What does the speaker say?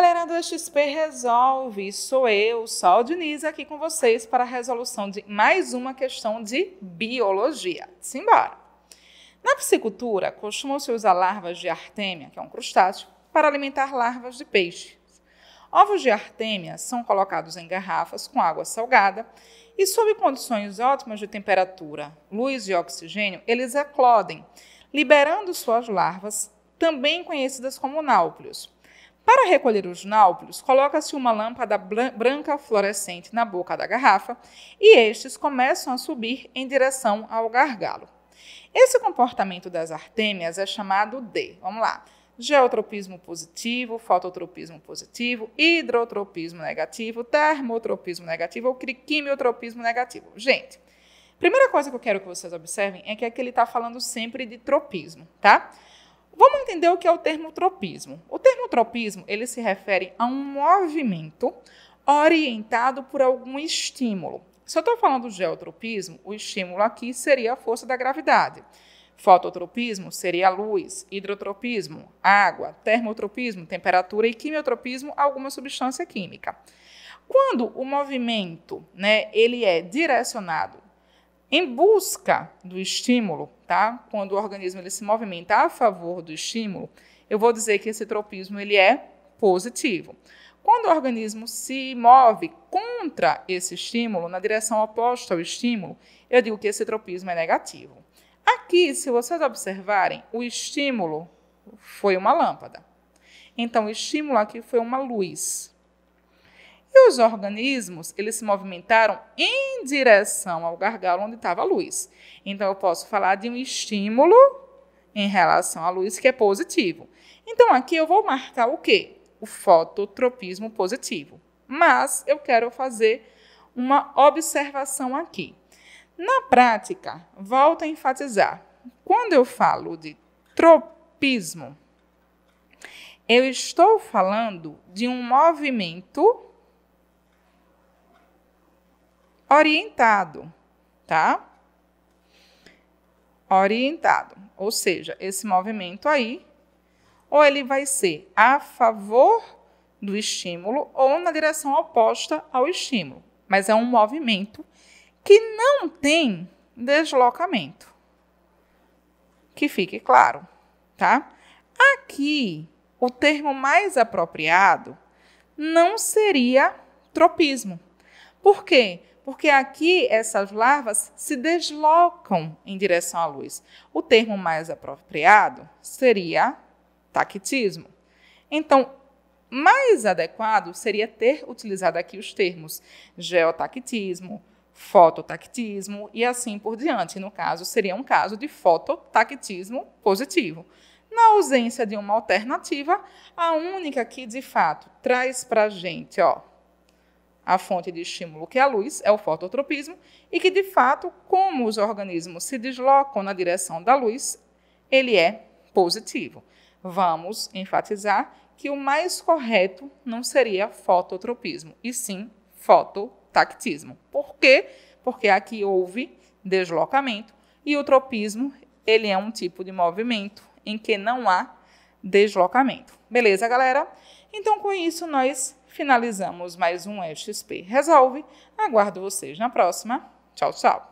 galera do XP Resolve, sou eu, Sol Diniz, aqui com vocês para a resolução de mais uma questão de biologia. Simbora! Na piscicultura, costumam-se usar larvas de artêmia, que é um crustáceo, para alimentar larvas de peixe. Ovos de artêmia são colocados em garrafas com água salgada e, sob condições ótimas de temperatura, luz e oxigênio, eles eclodem, liberando suas larvas, também conhecidas como náuplios. Para recolher os náuplios, coloca-se uma lâmpada branca fluorescente na boca da garrafa e estes começam a subir em direção ao gargalo. Esse comportamento das artêmias é chamado de, vamos lá, geotropismo positivo, fototropismo positivo, hidrotropismo negativo, termotropismo negativo ou criquimiotropismo negativo. Gente, primeira coisa que eu quero que vocês observem é que aqui ele está falando sempre de tropismo, tá? Vamos entender o que é o termo tropismo. O termo Tropismo ele se refere a um movimento orientado por algum estímulo. Se eu estou falando de geotropismo, o estímulo aqui seria a força da gravidade. Fototropismo seria a luz, hidrotropismo, água, termotropismo, temperatura e quimiotropismo, alguma substância química. Quando o movimento, né, ele é direcionado em busca do estímulo, tá? Quando o organismo ele se movimenta a favor do estímulo, eu vou dizer que esse tropismo ele é positivo. Quando o organismo se move contra esse estímulo, na direção oposta ao estímulo, eu digo que esse tropismo é negativo. Aqui, se vocês observarem, o estímulo foi uma lâmpada. Então, o estímulo aqui foi uma luz os organismos, eles se movimentaram em direção ao gargalo onde estava a luz. Então, eu posso falar de um estímulo em relação à luz que é positivo. Então, aqui eu vou marcar o quê? O fototropismo positivo. Mas eu quero fazer uma observação aqui. Na prática, volto a enfatizar. Quando eu falo de tropismo, eu estou falando de um movimento orientado, tá? Orientado, ou seja, esse movimento aí, ou ele vai ser a favor do estímulo ou na direção oposta ao estímulo, mas é um movimento que não tem deslocamento. Que fique claro, tá? Aqui, o termo mais apropriado não seria tropismo. Por quê? porque aqui essas larvas se deslocam em direção à luz. O termo mais apropriado seria tactismo. Então, mais adequado seria ter utilizado aqui os termos geotactismo, fototactismo e assim por diante. No caso, seria um caso de fototactismo positivo. Na ausência de uma alternativa, a única que de fato traz para a gente ó, a fonte de estímulo, que é a luz, é o fototropismo, e que, de fato, como os organismos se deslocam na direção da luz, ele é positivo. Vamos enfatizar que o mais correto não seria fototropismo, e sim fototactismo. Por quê? Porque aqui houve deslocamento e o tropismo, ele é um tipo de movimento em que não há deslocamento. Beleza, galera? Então, com isso, nós finalizamos mais um XP Resolve. Aguardo vocês na próxima. Tchau, tchau.